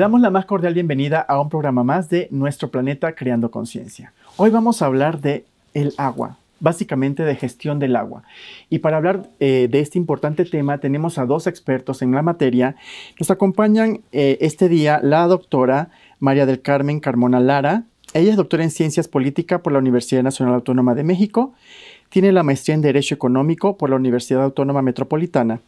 damos la más cordial bienvenida a un programa más de Nuestro Planeta Creando Conciencia. Hoy vamos a hablar de el agua, básicamente de gestión del agua. Y para hablar eh, de este importante tema tenemos a dos expertos en la materia. Nos acompañan eh, este día la doctora María del Carmen Carmona Lara. Ella es doctora en Ciencias Políticas por la Universidad Nacional Autónoma de México tiene la maestría en Derecho Económico por la Universidad Autónoma Metropolitana.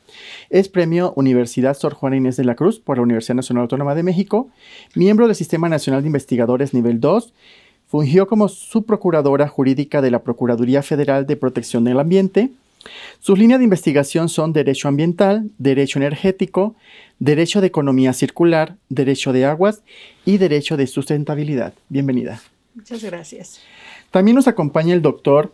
Es premio Universidad Sor Juana Inés de la Cruz por la Universidad Nacional Autónoma de México, miembro del Sistema Nacional de Investigadores Nivel 2, fungió como subprocuradora jurídica de la Procuraduría Federal de Protección del Ambiente. Sus líneas de investigación son Derecho Ambiental, Derecho Energético, Derecho de Economía Circular, Derecho de Aguas y Derecho de Sustentabilidad. Bienvenida. Muchas gracias. También nos acompaña el doctor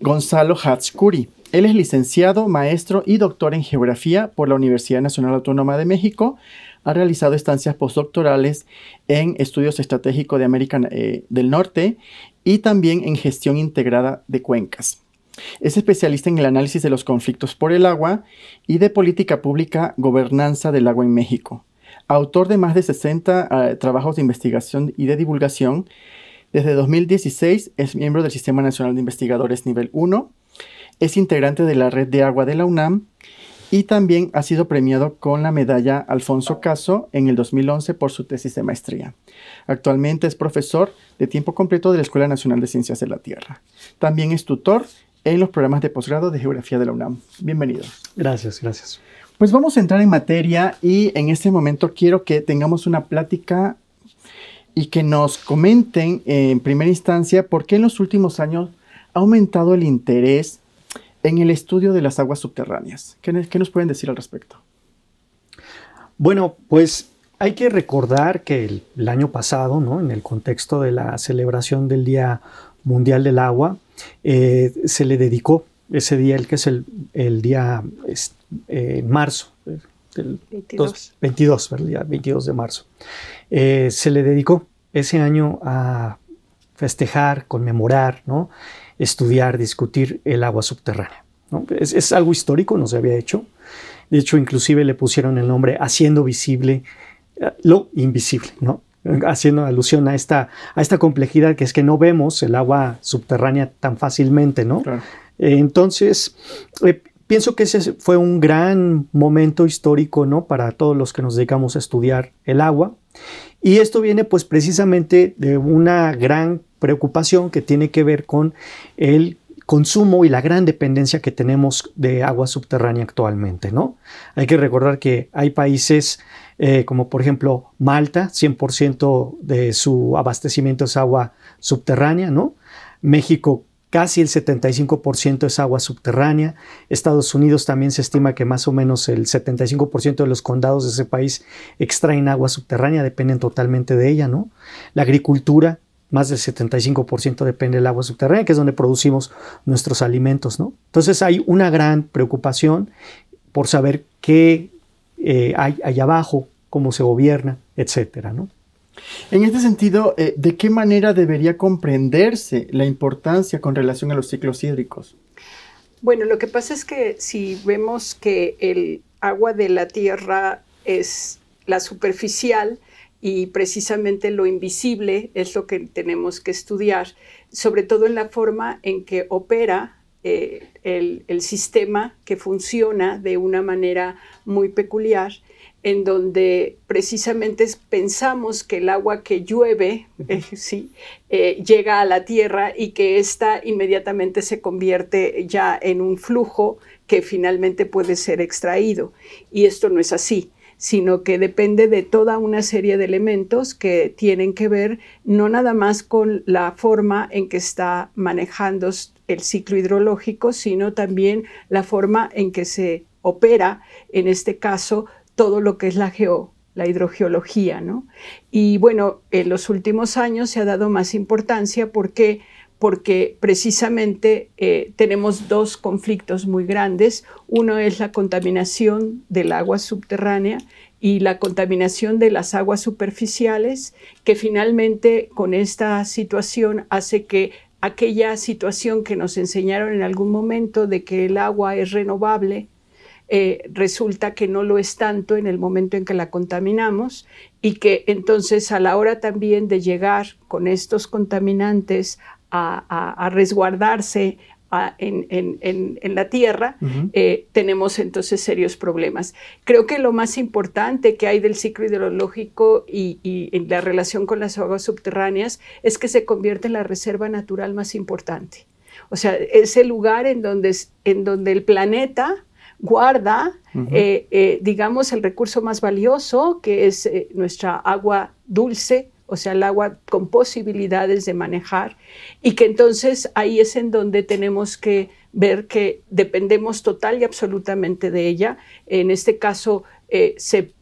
Gonzalo Hatzcuri. Él es licenciado, maestro y doctor en geografía por la Universidad Nacional Autónoma de México. Ha realizado estancias postdoctorales en estudios estratégicos de América eh, del Norte y también en gestión integrada de cuencas. Es especialista en el análisis de los conflictos por el agua y de política pública gobernanza del agua en México. Autor de más de 60 eh, trabajos de investigación y de divulgación desde 2016 es miembro del Sistema Nacional de Investigadores Nivel 1, es integrante de la Red de Agua de la UNAM y también ha sido premiado con la medalla Alfonso Caso en el 2011 por su tesis de maestría. Actualmente es profesor de tiempo completo de la Escuela Nacional de Ciencias de la Tierra. También es tutor en los programas de posgrado de Geografía de la UNAM. Bienvenido. Gracias, gracias. Pues vamos a entrar en materia y en este momento quiero que tengamos una plática y que nos comenten en primera instancia por qué en los últimos años ha aumentado el interés en el estudio de las aguas subterráneas. ¿Qué, nos pueden decir al respecto? Bueno, pues hay que recordar que el, año pasado, ¿no? en el contexto de la celebración del Día Mundial del Agua, eh, se le dedicó ese día, el que es el, día eh, marzo, 22. 22, 22 de marzo, eh, se le dedicó ese año a festejar, conmemorar, ¿no? estudiar, discutir el agua subterránea. Es, algo histórico, no se había hecho. De hecho, inclusive le pusieron el nombre haciendo visible lo invisible, ¿no? haciendo alusión a esta, a esta complejidad que es que no vemos el agua subterránea tan fácilmente. ¿no? entonces, eh, pienso que ese fue un gran momento histórico ¿no? para todos los que nos dedicamos a estudiar el agua. Y esto viene pues precisamente de una gran preocupación que tiene que ver con el consumo y la gran dependencia que tenemos de agua subterránea actualmente, ¿no? Hay que recordar que hay países eh, como por ejemplo Malta, 100% de su abastecimiento es agua subterránea, ¿no? México Casi el 75% es agua subterránea. Estados Unidos también se estima que más o menos el 75% de los condados de ese país extraen agua subterránea, dependen totalmente de ella, ¿no? La agricultura, más del 75% depende del agua subterránea, que es donde producimos nuestros alimentos, ¿no? Entonces hay una gran preocupación por saber qué eh, hay allá abajo, cómo se gobierna, etcétera, ¿no? En este sentido, eh, ¿de qué manera debería comprenderse la importancia con relación a los ciclos hídricos? Bueno, lo que pasa es que si vemos que el agua de la Tierra es la superficial y precisamente lo invisible es lo que tenemos que estudiar, sobre todo en la forma en que opera eh, el, sistema que funciona de una manera muy peculiar, en donde precisamente pensamos que el agua que llueve eh, eh, llega a la tierra y que ésta inmediatamente se convierte ya en un flujo que finalmente puede ser extraído. Y esto no es así sino que depende de toda una serie de elementos que tienen que ver no nada más con la forma en que está manejando, el ciclo hidrológico, sino también la forma en que se opera, en este caso, todo lo que es la geo, la hidrogeología, ¿no? Y bueno, en los últimos años se ha dado más importancia porque porque precisamente eh, tenemos dos conflictos muy grandes. Uno es la contaminación del agua subterránea y la contaminación de las aguas superficiales, que finalmente con esta situación hace que aquella situación que nos enseñaron en algún momento de que el agua es renovable, eh, resulta que no lo es tanto en el momento en que la contaminamos y que entonces a la hora también de llegar con estos contaminantes a resguardarse en, la Tierra, eh, tenemos entonces serios problemas. Creo que lo más importante que hay del ciclo hidrológico y, en la relación con las aguas subterráneas es que se convierte en la reserva natural más importante. O sea, es el lugar en donde, en donde el planeta guarda, eh, eh, digamos, el recurso más valioso, que es nuestra agua dulce, o sea, el agua con posibilidades de manejar, y que entonces ahí es en donde tenemos que ver que dependemos total y absolutamente de ella. En este caso, eh, se,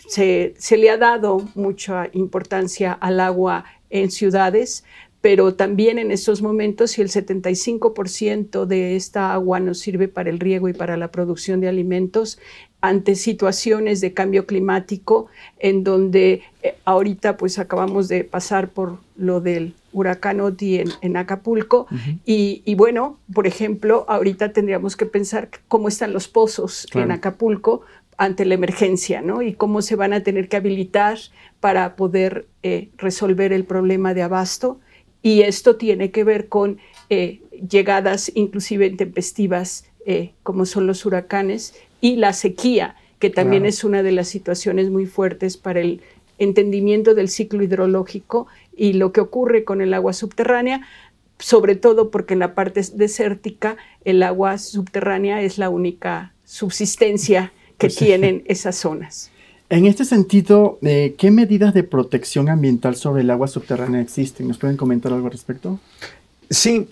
se le ha dado mucha importancia al agua en ciudades, pero también en estos momentos si el 75% de esta agua nos sirve para el riego y para la producción de alimentos, ante situaciones de cambio climático en donde eh, ahorita pues acabamos de pasar por lo del huracán Oti en, Acapulco y, bueno, por ejemplo, ahorita tendríamos que pensar cómo están los pozos en Acapulco ante la emergencia, ¿no? Y cómo se van a tener que habilitar para poder eh, resolver el problema de abasto. Y esto tiene que ver con eh, llegadas inclusive tempestivas como son los huracanes, y la sequía, que también es una de las situaciones muy fuertes para el entendimiento del ciclo hidrológico y lo que ocurre con el agua subterránea, sobre todo porque en la parte desértica el agua subterránea es la única subsistencia que pues tienen esas zonas. En este sentido, eh, ¿qué medidas de protección ambiental sobre el agua subterránea existen? ¿Nos pueden comentar algo al respecto? Sí,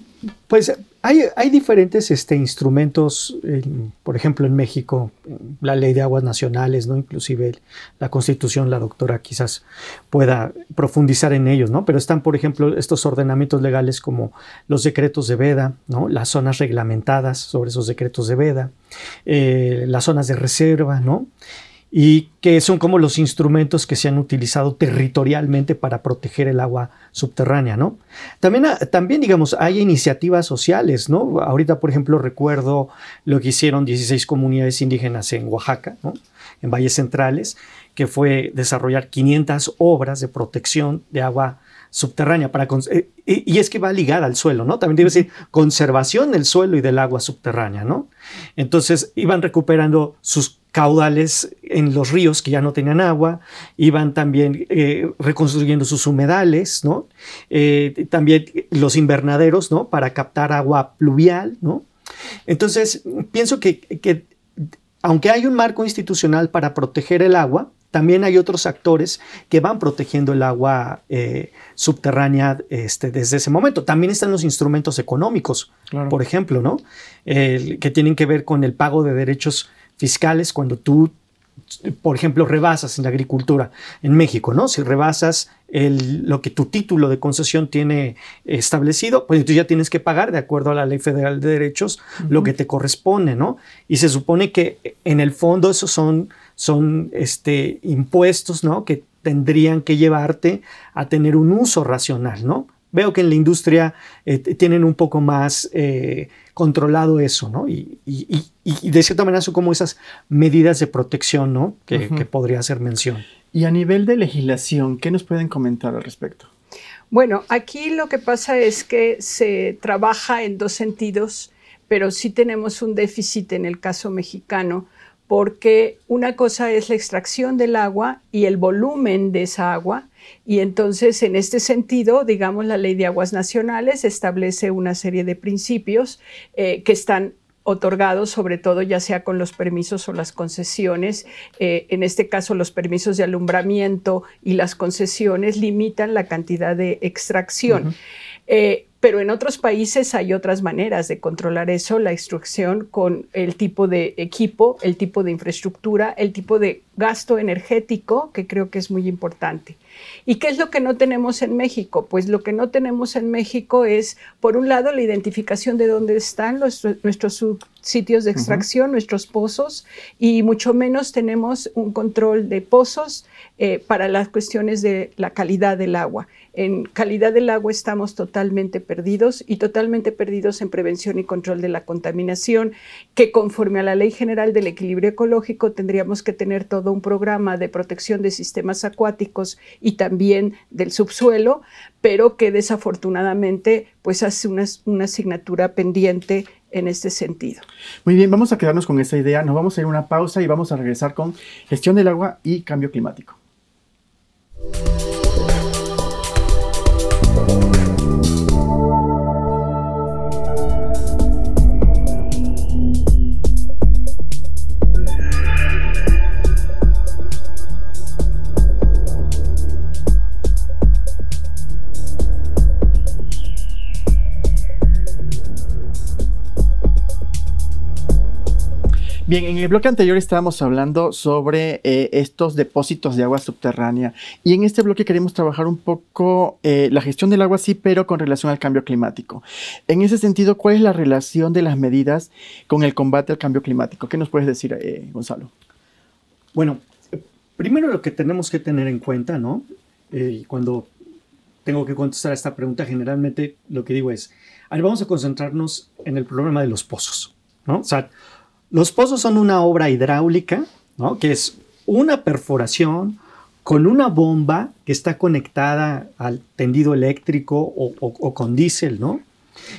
pues hay, diferentes este, instrumentos, por ejemplo, en México, la ley de aguas nacionales, ¿no? Inclusive la constitución, la doctora quizás pueda profundizar en ellos, ¿no? Pero están, por ejemplo, estos ordenamientos legales como los decretos de veda, ¿no? Las zonas reglamentadas sobre esos decretos de veda, eh, las zonas de reserva, ¿no? y que son como los instrumentos que se han utilizado territorialmente para proteger el agua subterránea, ¿no? También, ah, también digamos, hay iniciativas sociales, ¿no? Ahorita, por ejemplo, recuerdo lo que hicieron 16 comunidades indígenas en Oaxaca, ¿no? en Valles Centrales, que fue desarrollar 500 obras de protección de agua subterránea para eh, y es que va ligada al suelo, ¿no? También debe decir conservación del suelo y del agua subterránea, ¿no? Entonces iban recuperando sus caudales en los ríos que ya no tenían agua, iban también eh, reconstruyendo sus humedales, ¿no? Eh, también los invernaderos, ¿no? Para captar agua pluvial, ¿no? Entonces, pienso que, aunque hay un marco institucional para proteger el agua, también hay otros actores que van protegiendo el agua eh, subterránea este, desde ese momento. También están los instrumentos económicos, por ejemplo, ¿no? que tienen que ver con el pago de derechos fiscales cuando tú, por ejemplo, rebasas en la agricultura en México, ¿no? Si rebasas lo que tu título de concesión tiene establecido, pues tú ya tienes que pagar de acuerdo a la Ley Federal de Derechos lo que te corresponde, ¿no? Y se supone que en el fondo esos son, son este, impuestos, ¿no? Que tendrían que llevarte a tener un uso racional, ¿no? veo que en la industria eh, tienen un poco más eh, controlado eso, ¿no? Y, de cierta manera son como esas medidas de protección, ¿no? que podría hacer mención. Y a nivel de legislación, ¿qué nos pueden comentar al respecto? Bueno, aquí lo que pasa es que se trabaja en dos sentidos, pero sí tenemos un déficit en el caso mexicano porque una cosa es la extracción del agua y el volumen de esa agua, y entonces en este sentido, digamos, la ley de aguas nacionales establece una serie de principios eh, que están otorgados sobre todo ya sea con los permisos o las concesiones, eh, en este caso los permisos de alumbramiento y las concesiones limitan la cantidad de extracción pero en otros países hay otras maneras de controlar eso, la instrucción con el tipo de equipo, el tipo de infraestructura, el tipo de gasto energético, que creo que es muy importante. ¿Y qué es lo que no tenemos en México? Pues lo que no tenemos en México es, por un lado, la identificación de dónde están nuestros sitios de extracción, nuestros pozos, y mucho menos tenemos un control de pozos eh, para las cuestiones de la calidad del agua. En calidad del agua estamos totalmente perdidos y totalmente perdidos en prevención y control de la contaminación, que conforme a la Ley General del Equilibrio Ecológico tendríamos que tener todo un programa de protección de sistemas acuáticos y también del subsuelo, pero que desafortunadamente pues hace una, una asignatura pendiente en este sentido. Muy bien, vamos a quedarnos con esa idea, nos vamos a ir a una pausa y vamos a regresar con gestión del agua y cambio climático. Bien, en el bloque anterior estábamos hablando sobre eh, estos depósitos de agua subterránea y en este bloque queremos trabajar un poco eh, la gestión del agua, sí, pero con relación al cambio climático. En ese sentido, ¿cuál es la relación de las medidas con el combate al cambio climático? ¿Qué nos puedes decir, eh, Gonzalo? Bueno, primero lo que tenemos que tener en cuenta, ¿no? cuando tengo que contestar a esta pregunta, generalmente lo que digo es, a vamos a concentrarnos en el problema de los pozos, ¿no? O sea, los pozos son una obra hidráulica, ¿no? que es una perforación con una bomba que está conectada al tendido eléctrico o, con diésel, ¿no?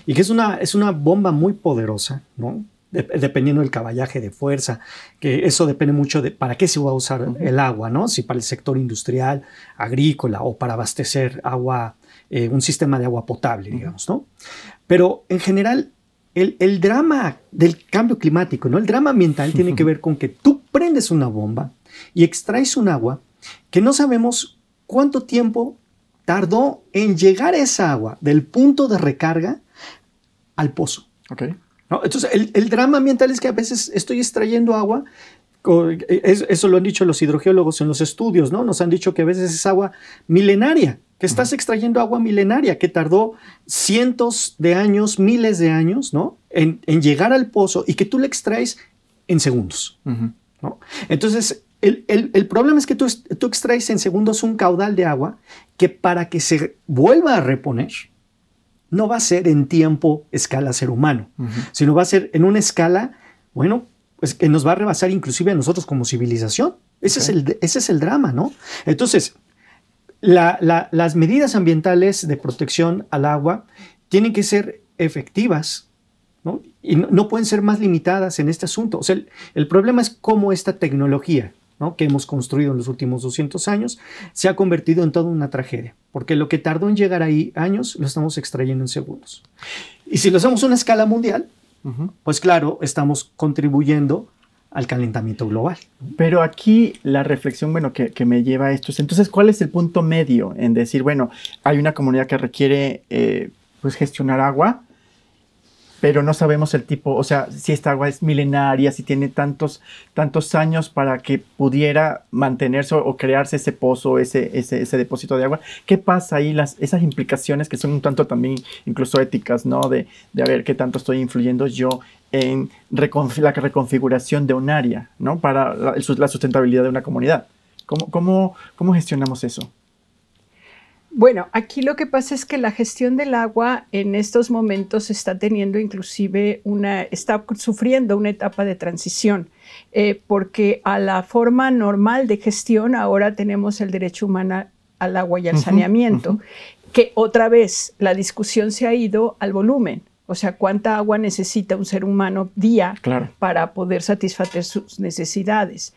Y que es una, es una bomba muy poderosa, ¿no? dependiendo del caballaje de fuerza, que eso depende mucho de para qué se va a usar el agua, ¿no? Si para el sector industrial, agrícola o para abastecer agua, eh, un sistema de agua potable, digamos, ¿no? Pero en general, el, drama del cambio climático, ¿no? El drama ambiental tiene que ver con que tú prendes una bomba y extraes un agua que no sabemos cuánto tiempo tardó en llegar esa agua del punto de recarga al pozo. Okay. ¿no? Entonces, el, drama ambiental es que a veces estoy extrayendo agua. Eso lo han dicho los hidrogeólogos en los estudios, ¿no? Nos han dicho que a veces es agua milenaria, que estás extrayendo agua milenaria que tardó cientos de años, miles de años, ¿no? En, llegar al pozo y que tú le extraes en segundos, ¿no? Entonces, el, problema es que tú, tú extraes en segundos un caudal de agua que para que se vuelva a reponer, no va a ser en tiempo escala ser humano, sino va a ser en una escala, bueno, pues, que nos va a rebasar inclusive a nosotros como civilización. Ese, es, el, ese es el drama, ¿no? Entonces, las medidas ambientales de protección al agua tienen que ser efectivas y no, pueden ser más limitadas en este asunto. O sea, el, problema es cómo esta tecnología que hemos construido en los últimos 200 años se ha convertido en toda una tragedia, porque lo que tardó en llegar ahí años lo estamos extrayendo en segundos. Y si lo hacemos a una escala mundial, pues claro, estamos contribuyendo al calentamiento global. Pero aquí la reflexión, bueno, que, me lleva a esto es, entonces, ¿cuál es el punto medio en decir, bueno, hay una comunidad que requiere, eh, pues, gestionar agua, pero no sabemos el tipo, o sea, si esta agua es milenaria, si tiene tantos, tantos años para que pudiera mantenerse o, crearse ese pozo, ese, ese, depósito de agua. ¿Qué pasa ahí? Las, esas implicaciones que son un tanto también incluso éticas, ¿no? De, de a ver qué tanto estoy influyendo yo en la reconfiguración de un área, ¿no? Para la, sustentabilidad de una comunidad. ¿Cómo, ¿Cómo, cómo, gestionamos eso? Bueno, aquí lo que pasa es que la gestión del agua en estos momentos está teniendo inclusive una, está sufriendo una etapa de transición, eh, porque a la forma normal de gestión ahora tenemos el derecho humano al agua y al saneamiento, que otra vez la discusión se ha ido al volumen. O sea, cuánta agua necesita un ser humano día para poder satisfacer sus necesidades.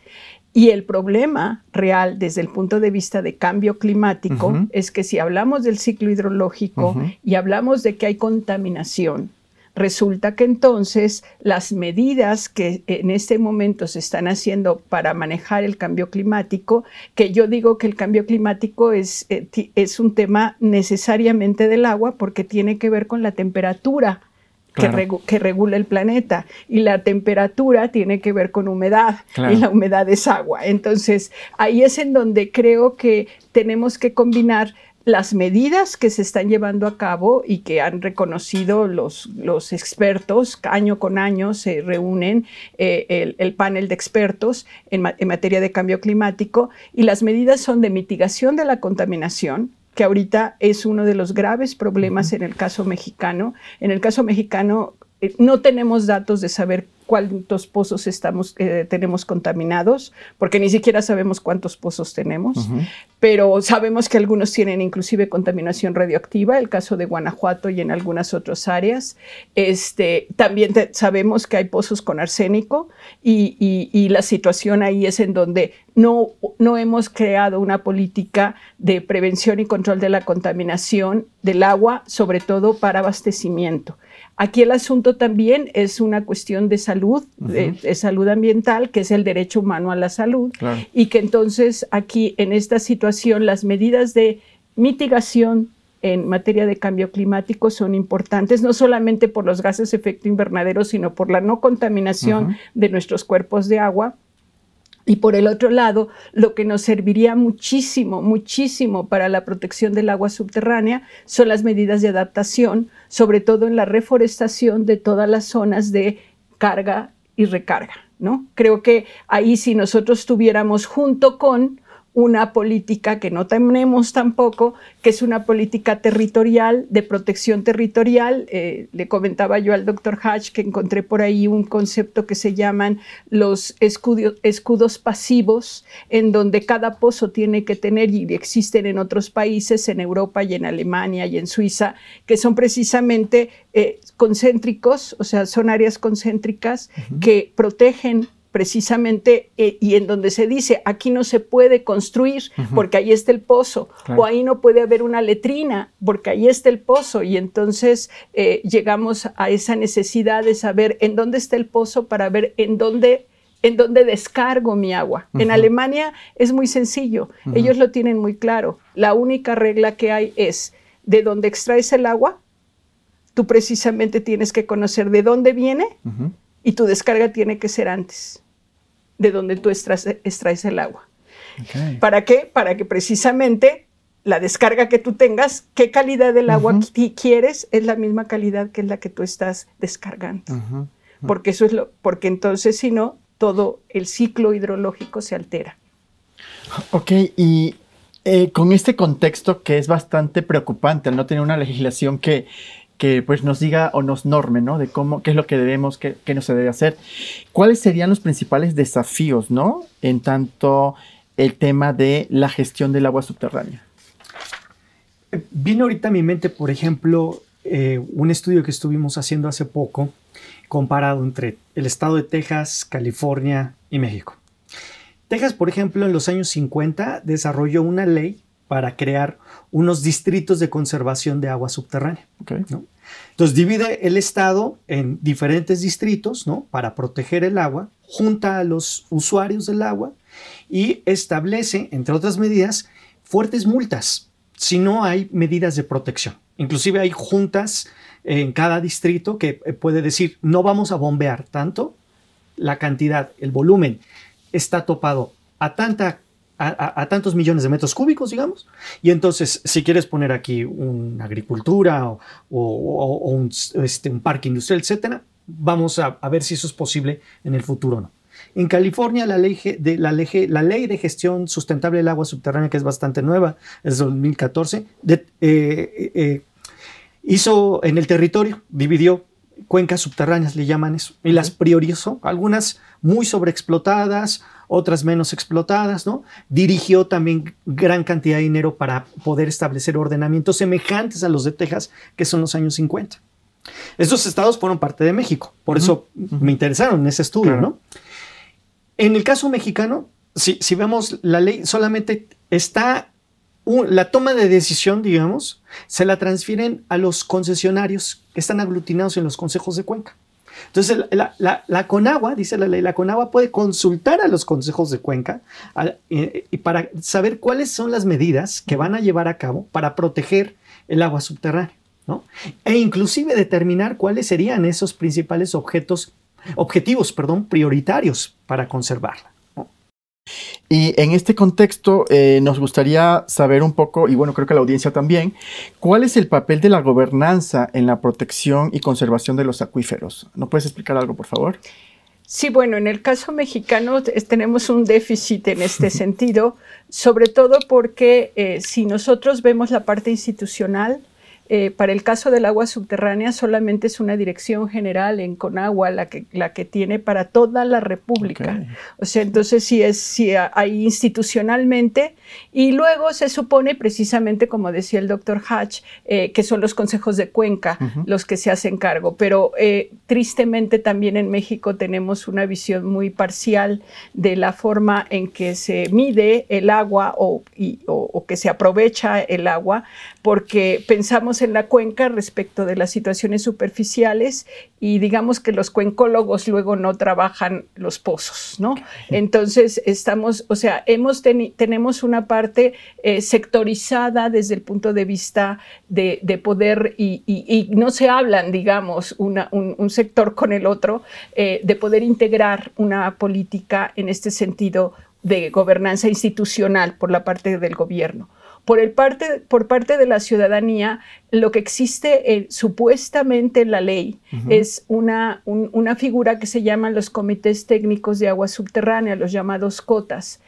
Y el problema real desde el punto de vista de cambio climático es que si hablamos del ciclo hidrológico y hablamos de que hay contaminación, Resulta que entonces las medidas que en este momento se están haciendo para manejar el cambio climático, que yo digo que el cambio climático es, eh, es un tema necesariamente del agua porque tiene que ver con la temperatura. Que, regula el planeta. Y la temperatura tiene que ver con humedad y la humedad es agua. Entonces, ahí es en donde creo que tenemos que combinar las medidas que se están llevando a cabo y que han reconocido los, los expertos, año con año se reúnen eh, el, panel de expertos en, en materia de cambio climático y las medidas son de mitigación de la contaminación, que ahorita es uno de los graves problemas en el caso mexicano. En el caso mexicano eh, no tenemos datos de saber cuántos pozos estamos, eh, tenemos contaminados, porque ni siquiera sabemos cuántos pozos tenemos, pero sabemos que algunos tienen inclusive contaminación radioactiva, el caso de Guanajuato y en algunas otras áreas. Este, también sabemos que hay pozos con arsénico y, y, y la situación ahí es en donde no, no, hemos creado una política de prevención y control de la contaminación del agua, sobre todo para abastecimiento. Aquí el asunto también es una cuestión de salud, de, salud ambiental, que es el derecho humano a la salud, y que entonces aquí en esta situación las medidas de mitigación en materia de cambio climático son importantes, no solamente por los gases de efecto invernadero, sino por la no contaminación de nuestros cuerpos de agua, y por el otro lado, lo que nos serviría muchísimo, muchísimo para la protección del agua subterránea son las medidas de adaptación sobre todo en la reforestación de todas las zonas de carga y recarga. ¿no? Creo que ahí si nosotros tuviéramos junto con una política que no tenemos tampoco, que es una política territorial, de protección territorial. Eh, le comentaba yo al doctor Hatch que encontré por ahí un concepto que se llaman los escudos pasivos, en donde cada pozo tiene que tener, y existen en otros países, en Europa y en Alemania y en Suiza, que son precisamente eh, concéntricos, o sea, son áreas concéntricas que protegen precisamente eh, y en donde se dice, aquí no se puede construir porque ahí está el pozo, o ahí no puede haber una letrina porque ahí está el pozo, y entonces eh, llegamos a esa necesidad de saber en dónde está el pozo para ver en dónde en descargo mi agua. En Alemania es muy sencillo, ellos lo tienen muy claro. La única regla que hay es de dónde extraes el agua, tú precisamente tienes que conocer de dónde viene y tu descarga tiene que ser antes de donde tú extraes, el agua. ¿Para qué? Para que precisamente la descarga que tú tengas, qué calidad del agua quieres es la misma calidad que es la que tú estás descargando. Porque eso es lo, porque entonces si no, todo el ciclo hidrológico se altera. Ok, y eh, con este contexto que es bastante preocupante, al no tener una legislación que que pues nos diga o nos norme, ¿no? De cómo, qué es lo que debemos, qué, no se debe hacer. ¿Cuáles serían los principales desafíos, ¿no? En tanto el tema de la gestión del agua subterránea. Vino ahorita a mi mente, por ejemplo, eh, un estudio que estuvimos haciendo hace poco comparado entre el estado de Texas, California y México. Texas, por ejemplo, en los años 50 desarrolló una ley para crear unos distritos de conservación de agua subterránea. Entonces divide el Estado en diferentes distritos ¿no? para proteger el agua, junta a los usuarios del agua y establece, entre otras medidas, fuertes multas si no hay medidas de protección. Inclusive hay juntas en cada distrito que eh, puede decir, no vamos a bombear tanto, la cantidad, el volumen está topado a tanta a, tantos millones de metros cúbicos, digamos. Y entonces, si quieres poner aquí una agricultura o, este, un, parque industrial, etcétera, vamos a, ver si eso es posible en el futuro o no. En California, la ley, de, la, la ley de gestión sustentable del agua subterránea, que es bastante nueva, es 2014, de, eh, eh, eh, hizo en el territorio, dividió cuencas subterráneas, le llaman eso, y las priorizó, algunas muy sobreexplotadas, otras menos explotadas, ¿no? Dirigió también gran cantidad de dinero para poder establecer ordenamientos semejantes a los de Texas, que son los años 50. Estos estados fueron parte de México, por eso me interesaron ese estudio, ¿no? En el caso mexicano, si, vemos la ley, solamente está la toma de decisión, digamos, se la transfieren a los concesionarios que están aglutinados en los consejos de cuenca. Entonces, la, CONAGUA, dice la ley, la CONAGUA puede consultar a los consejos de Cuenca eh, y para saber cuáles son las medidas que van a llevar a cabo para proteger el agua subterránea, ¿no? E inclusive determinar cuáles serían esos principales objetos, objetivos, perdón, prioritarios para conservarla. Y en este contexto eh, nos gustaría saber un poco, y bueno, creo que la audiencia también, cuál es el papel de la gobernanza en la protección y conservación de los acuíferos. ¿No puedes explicar algo, por favor? Sí, bueno, en el caso mexicano tenemos un déficit en este sentido, sobre todo porque eh, si nosotros vemos la parte institucional, eh, para el caso del agua subterránea solamente es una dirección general en Conagua la que, la que tiene para toda la República. O sea, entonces sí es sí, hay institucionalmente y luego se supone precisamente, como decía el doctor Hatch, eh, que son los consejos de Cuenca los que se hacen cargo. Pero eh, tristemente también en México tenemos una visión muy parcial de la forma en que se mide el agua o, o que se aprovecha el agua porque pensamos en la cuenca respecto de las situaciones superficiales y digamos que los cuencólogos luego no trabajan los pozos, ¿no? Entonces estamos, o sea, hemos tenemos una parte eh, sectorizada desde el punto de vista de, poder y, no se hablan, digamos, un, sector con el otro, eh, de poder integrar una política en este sentido de gobernanza institucional por la parte del gobierno por, el parte, por parte de la ciudadanía, lo que existe eh, supuestamente en la ley es una, una figura que se llaman los comités técnicos de agua subterránea, los llamados cotas.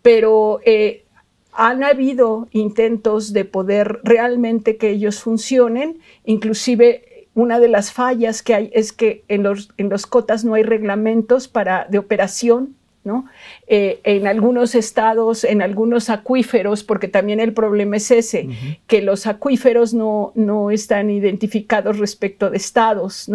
Pero eh, han habido intentos de poder realmente que ellos funcionen, inclusive una de las fallas que hay es que en los, en los cotas no hay reglamentos para, de operación eh, en algunos estados, en algunos acuíferos, porque también el problema es ese, que los acuíferos no, están identificados respecto de estados,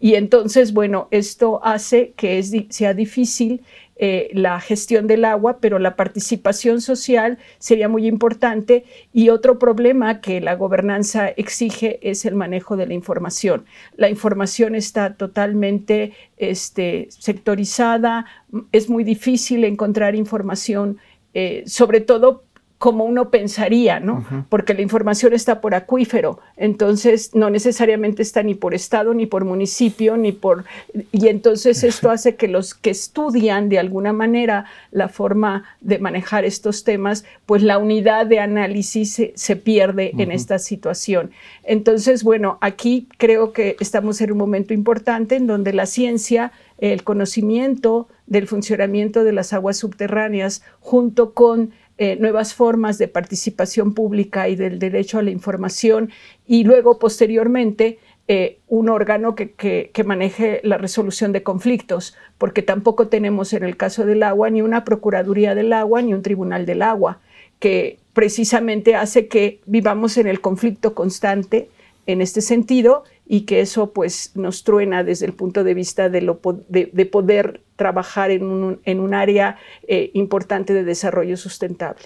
Y entonces, bueno, esto hace que sea difícil eh, la gestión del agua, pero la participación social sería muy importante. Y otro problema que la gobernanza exige es el manejo de la información. La información está totalmente este, sectorizada, es muy difícil encontrar información, eh, sobre todo como uno pensaría, ¿no? Porque la información está por acuífero, entonces no necesariamente está ni por estado, ni por municipio, ni por... Y entonces esto hace que los que estudian de alguna manera la forma de manejar estos temas, pues la unidad de análisis se, pierde en esta situación. Entonces, bueno, aquí creo que estamos en un momento importante en donde la ciencia, el conocimiento del funcionamiento de las aguas subterráneas, junto con eh, nuevas formas de participación pública y del derecho a la información y luego posteriormente eh, un órgano que, que, maneje la resolución de conflictos, porque tampoco tenemos en el caso del agua ni una Procuraduría del Agua ni un Tribunal del Agua, que precisamente hace que vivamos en el conflicto constante en este sentido y que eso pues nos truena desde el punto de vista de, lo, de, poder trabajar en un, área eh, importante de desarrollo sustentable.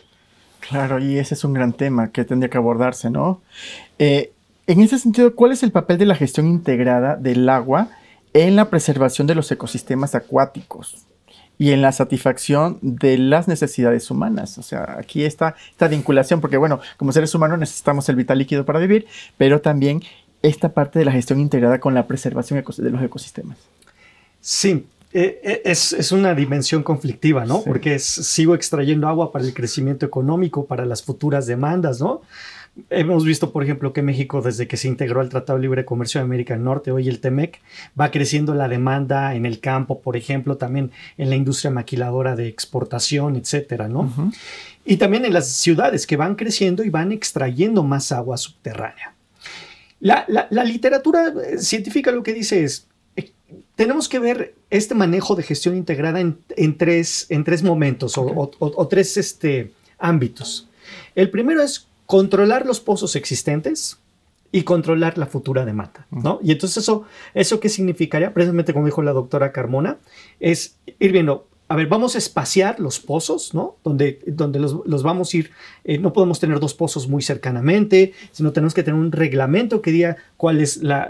Claro, y ese es un gran tema que tendría que abordarse, ¿no? Eh, en ese sentido, ¿cuál es el papel de la gestión integrada del agua en la preservación de los ecosistemas acuáticos? y en la satisfacción de las necesidades humanas. O sea, aquí está esta vinculación, porque bueno, como seres humanos necesitamos el vital líquido para vivir, pero también esta parte de la gestión integrada con la preservación de los ecosistemas. Sí, e, e, es, una dimensión conflictiva, ¿no? Porque sigo extrayendo agua para el crecimiento económico, para las futuras demandas, ¿no? Hemos visto, por ejemplo, que México, desde que se integró al Tratado de Libre Comercio de América del Norte, hoy el TEMEC, va creciendo la demanda en el campo, por ejemplo, también en la industria maquiladora de exportación, etcétera, ¿no? Y también en las ciudades que van creciendo y van extrayendo más agua subterránea. La, literatura eh, científica lo que dice es, eh, tenemos que ver este manejo de gestión integrada en, tres, en tres momentos o, tres este, ámbitos. El primero es controlar los pozos existentes, y controlar la futura demanda, ¿no? Y entonces eso, eso qué significaría, precisamente como dijo la doctora Carmona, es ir viendo a ver, vamos a espaciar los pozos, ¿no? Donde, donde los, vamos a ir, eh, no podemos tener dos pozos muy cercanamente, sino tenemos que tener un reglamento que diga cuál es la,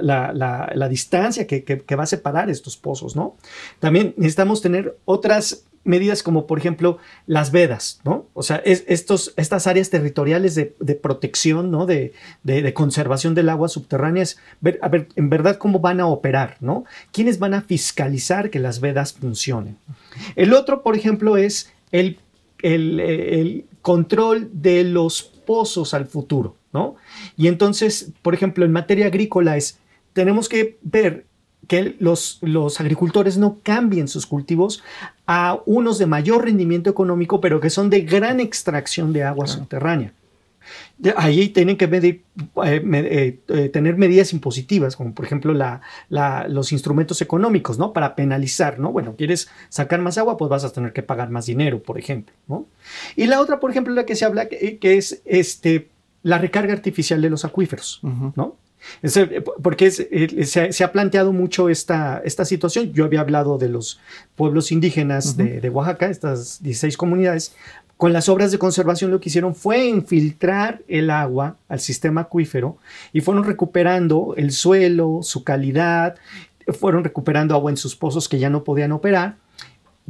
distancia que, que, va a separar estos pozos, ¿no? También necesitamos tener otras medidas como, por ejemplo, las vedas, ¿no? O sea, estos, estas áreas territoriales de, protección, ¿no? De, conservación del agua subterránea, es ver, a ver, en verdad, cómo van a operar, ¿no? ¿Quiénes van a fiscalizar que las vedas funcionen? El otro, por ejemplo, es el, el, el control de los pozos al futuro, ¿no? Y entonces, por ejemplo, en materia agrícola es, tenemos que ver que los, los agricultores no cambien sus cultivos a unos de mayor rendimiento económico, pero que son de gran extracción de agua subterránea. Ahí tienen que medir, eh, eh, eh, tener medidas impositivas, como por ejemplo los instrumentos económicos, ¿no? Para penalizar, ¿no? Bueno, quieres sacar más agua, pues vas a tener que pagar más dinero, por ejemplo, ¿no? Y la otra, por ejemplo, la que se habla, que, es este, la recarga artificial de los acuíferos, ¿no? Eh, porque eh, se, ha planteado mucho esta, esta situación. Yo había hablado de los pueblos indígenas de, Oaxaca, estas 16 comunidades. Con las obras de conservación lo que hicieron fue infiltrar el agua al sistema acuífero y fueron recuperando el suelo, su calidad, fueron recuperando agua en sus pozos que ya no podían operar.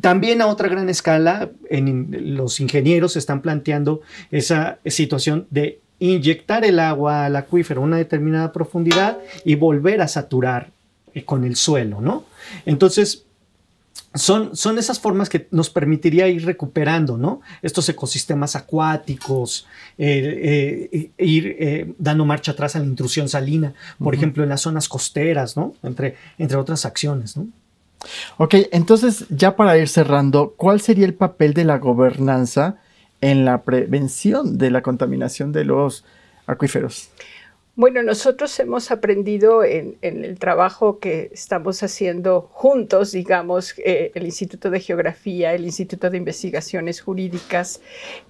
También a otra gran escala, los ingenieros están planteando esa situación de inyectar el agua al acuífero a una determinada profundidad y volver a saturar eh, con el suelo, ¿no? Entonces, son, son, esas formas que nos permitiría ir recuperando, ¿no? Estos ecosistemas acuáticos, eh, eh, ir dando marcha atrás a la intrusión salina, por ejemplo, en las zonas costeras, ¿no? Entre, entre otras acciones, ¿no? Ok, entonces ya para ir cerrando, ¿cuál sería el papel de la gobernanza en la prevención de la contaminación de los acuíferos? Bueno, nosotros hemos aprendido en, el trabajo que estamos haciendo juntos, digamos, eh, el Instituto de Geografía, el Instituto de Investigaciones Jurídicas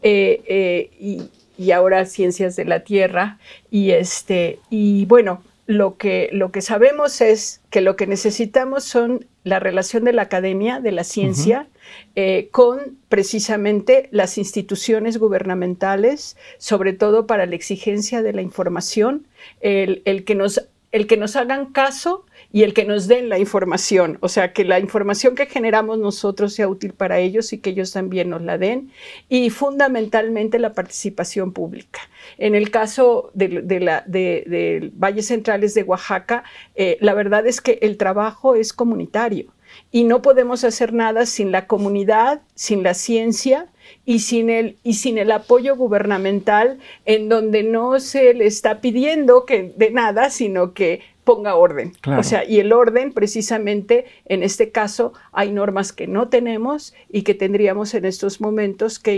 eh, eh, y, y, ahora Ciencias de la Tierra. Y, este, y bueno, lo que, lo que sabemos es que lo que necesitamos son la relación de la academia, de la ciencia, eh, con precisamente las instituciones gubernamentales, sobre todo para la exigencia de la información, el, el que, nos, el que nos hagan caso y el que nos den la información, o sea, que la información que generamos nosotros sea útil para ellos y que ellos también nos la den, y fundamentalmente la participación pública. En el caso de, de, de, Valles Centrales de Oaxaca, eh, la verdad es que el trabajo es comunitario y no podemos hacer nada sin la comunidad, sin la ciencia y sin el, y sin el apoyo gubernamental en donde no se le está pidiendo que de nada, sino que ponga orden. O sea, y el orden precisamente en este caso hay normas que no tenemos y que tendríamos en estos momentos que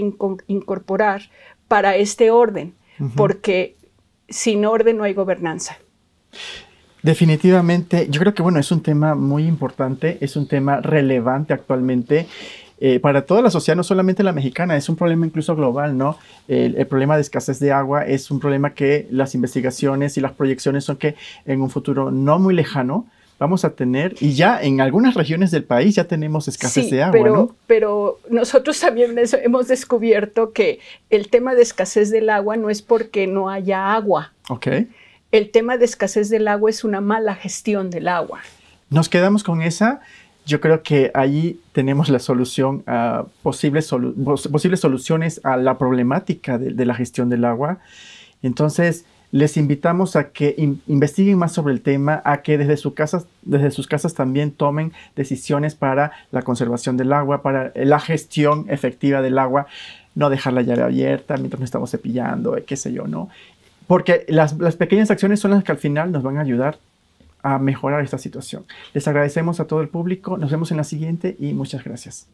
incorporar para este orden, porque sin orden no hay gobernanza. Definitivamente, yo creo que bueno, es un tema muy importante, es un tema relevante actualmente eh, para toda la sociedad, no solamente la mexicana, es un problema incluso global, ¿no? El, problema de escasez de agua es un problema que las investigaciones y las proyecciones son que en un futuro no muy lejano vamos a tener, y ya en algunas regiones del país ya tenemos escasez de agua. Pero, nosotros también hemos descubierto que el tema de escasez del agua no es porque no haya agua. Ok. El tema de escasez del agua es una mala gestión del agua. Nos quedamos con esa yo creo que ahí tenemos la solución a posibles, posibles soluciones a la problemática de, la gestión del agua. Entonces, les invitamos a que investiguen más sobre el tema, a que desde, su casa, desde sus casas también tomen decisiones para la conservación del agua, para la gestión efectiva del agua, no dejar la llave abierta mientras nos estamos cepillando, eh, qué sé yo, ¿no? Porque las pequeñas acciones son las que al final nos van a ayudar a mejorar esta situación. Les agradecemos a todo el público, nos vemos en la siguiente y muchas gracias.